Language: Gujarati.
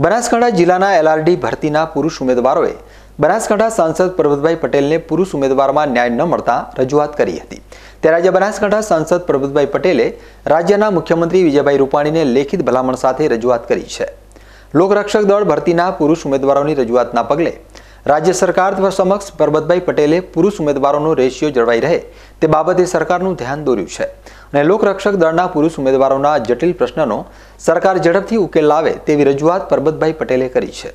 બનાસકાંઠા જિલ્લાના એલઆરડી ભરતીના પુરુષ ઉમેદવારોએ બનાસકાંઠા સાંસદ પરબતભાઈ પટેલને પુરુષ ઉમેદવારમાં ન્યાય ન મળતા રજૂઆત કરી હતી ત્યારે આજે બનાસકાંઠા સાંસદ પરબતભાઈ પટેલે રાજ્યના મુખ્યમંત્રી વિજયભાઈ રૂપાણીને લેખિત ભલામણ સાથે રજૂઆત કરી છે લોકરક્ષક દળ ભરતીના પુરુષ ઉમેદવારોની રજૂઆતના પગલે રાજ્ય સરકાર સમક્ષ પરબતભાઈ પટેલે પુરુષ ઉમેદવારોનો રેશિયો જળવાઈ રહે તે બાબતે સરકારનું ધ્યાન દોર્યું છે અને લોકરક્ષક દળના પુરુષ ઉમેદવારોના જટિલ પ્રશ્નનો સરકાર ઝડપથી ઉકેલ લાવે તેવી રજૂઆત પરબતભાઈ પટેલે કરી છે